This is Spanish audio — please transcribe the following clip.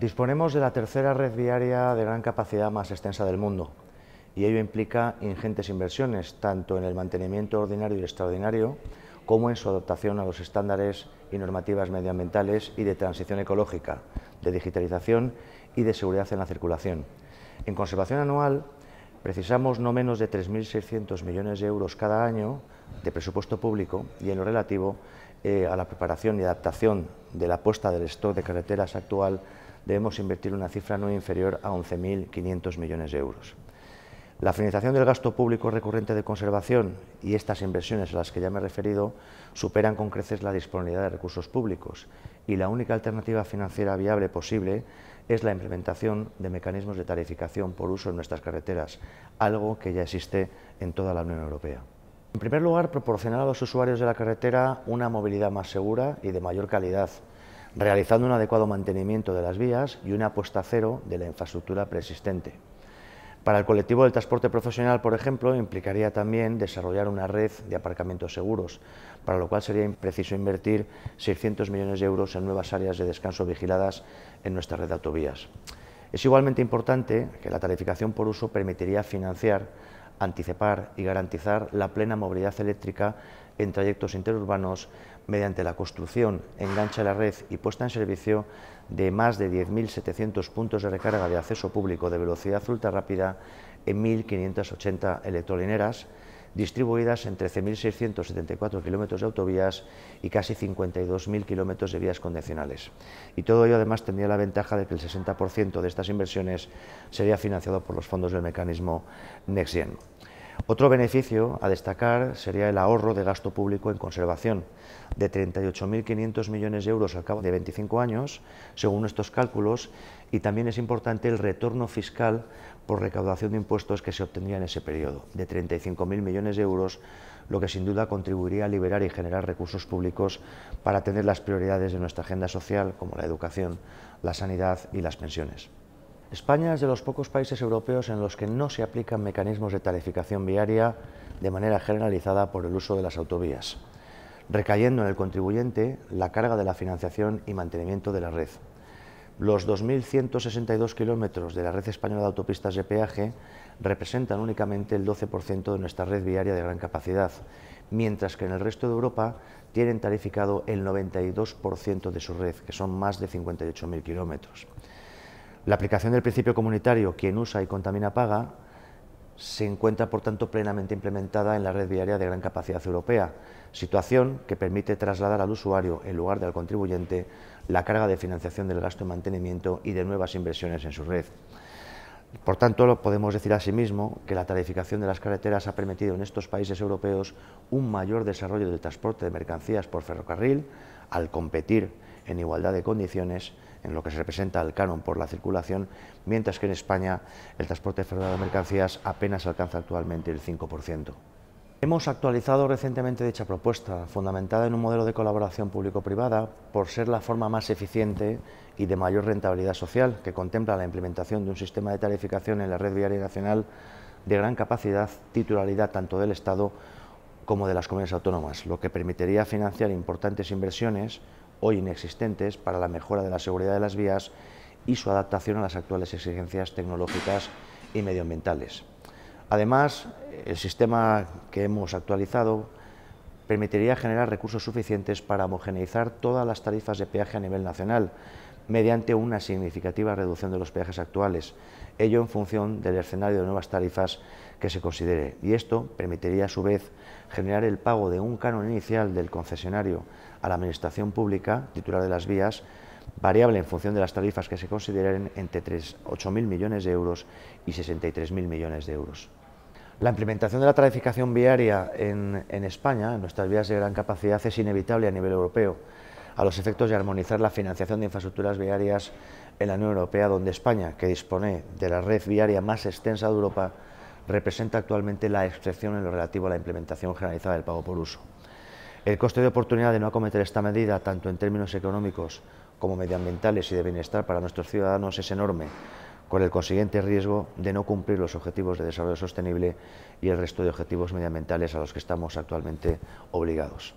Disponemos de la tercera red viaria de gran capacidad más extensa del mundo y ello implica ingentes inversiones, tanto en el mantenimiento ordinario y extraordinario, como en su adaptación a los estándares y normativas medioambientales y de transición ecológica, de digitalización y de seguridad en la circulación. En conservación anual precisamos no menos de 3.600 millones de euros cada año de presupuesto público y en lo relativo eh, a la preparación y adaptación de la puesta del stock de carreteras actual debemos invertir una cifra no inferior a 11.500 millones de euros. La financiación del gasto público recurrente de conservación y estas inversiones a las que ya me he referido superan con creces la disponibilidad de recursos públicos y la única alternativa financiera viable posible es la implementación de mecanismos de tarificación por uso en nuestras carreteras, algo que ya existe en toda la Unión Europea. En primer lugar, proporcionar a los usuarios de la carretera una movilidad más segura y de mayor calidad, realizando un adecuado mantenimiento de las vías y una apuesta cero de la infraestructura preexistente. Para el colectivo del transporte profesional, por ejemplo, implicaría también desarrollar una red de aparcamientos seguros, para lo cual sería preciso invertir 600 millones de euros en nuevas áreas de descanso vigiladas en nuestra red de autovías. Es igualmente importante que la tarificación por uso permitiría financiar anticipar y garantizar la plena movilidad eléctrica en trayectos interurbanos mediante la construcción, enganche a la red y puesta en servicio de más de 10.700 puntos de recarga de acceso público de velocidad ultra rápida en 1.580 electrolineras, distribuidas en 13.674 kilómetros de autovías y casi 52.000 kilómetros de vías convencionales. Y todo ello además tendría la ventaja de que el 60% de estas inversiones sería financiado por los fondos del mecanismo NextGen. Otro beneficio a destacar sería el ahorro de gasto público en conservación, de 38.500 millones de euros al cabo de 25 años, según estos cálculos, y también es importante el retorno fiscal por recaudación de impuestos que se obtendría en ese periodo, de 35.000 millones de euros, lo que sin duda contribuiría a liberar y generar recursos públicos para atender las prioridades de nuestra agenda social, como la educación, la sanidad y las pensiones. España es de los pocos países europeos en los que no se aplican mecanismos de tarificación viaria de manera generalizada por el uso de las autovías, recayendo en el contribuyente la carga de la financiación y mantenimiento de la red. Los 2.162 kilómetros de la red española de autopistas de peaje representan únicamente el 12% de nuestra red viaria de gran capacidad, mientras que en el resto de Europa tienen tarificado el 92% de su red, que son más de 58.000 kilómetros. La aplicación del principio comunitario, quien usa y contamina paga, se encuentra por tanto plenamente implementada en la red viaria de gran capacidad europea, situación que permite trasladar al usuario, en lugar del contribuyente, la carga de financiación del gasto de mantenimiento y de nuevas inversiones en su red. Por tanto, podemos decir asimismo que la tarificación de las carreteras ha permitido en estos países europeos un mayor desarrollo del transporte de mercancías por ferrocarril al competir en igualdad de condiciones en lo que se representa el canon por la circulación, mientras que en España el transporte ferroviario de mercancías apenas alcanza actualmente el 5%. Hemos actualizado recientemente dicha propuesta, fundamentada en un modelo de colaboración público-privada, por ser la forma más eficiente y de mayor rentabilidad social, que contempla la implementación de un sistema de tarificación en la red viaria nacional de gran capacidad, titularidad tanto del Estado como de las comunidades autónomas, lo que permitiría financiar importantes inversiones hoy inexistentes para la mejora de la seguridad de las vías y su adaptación a las actuales exigencias tecnológicas y medioambientales. Además, el sistema que hemos actualizado permitiría generar recursos suficientes para homogeneizar todas las tarifas de peaje a nivel nacional, mediante una significativa reducción de los peajes actuales, ello en función del escenario de nuevas tarifas que se considere, y esto permitiría a su vez generar el pago de un canon inicial del concesionario a la Administración Pública, titular de las vías, variable en función de las tarifas que se consideren entre 8.000 millones de euros y 63.000 millones de euros. La implementación de la tarificación viaria en, en España, en nuestras vías de gran capacidad, es inevitable a nivel europeo a los efectos de armonizar la financiación de infraestructuras viarias en la Unión Europea, donde España, que dispone de la red viaria más extensa de Europa, representa actualmente la excepción en lo relativo a la implementación generalizada del pago por uso. El coste de oportunidad de no acometer esta medida, tanto en términos económicos como medioambientales y de bienestar para nuestros ciudadanos, es enorme, con el consiguiente riesgo de no cumplir los objetivos de desarrollo sostenible y el resto de objetivos medioambientales a los que estamos actualmente obligados.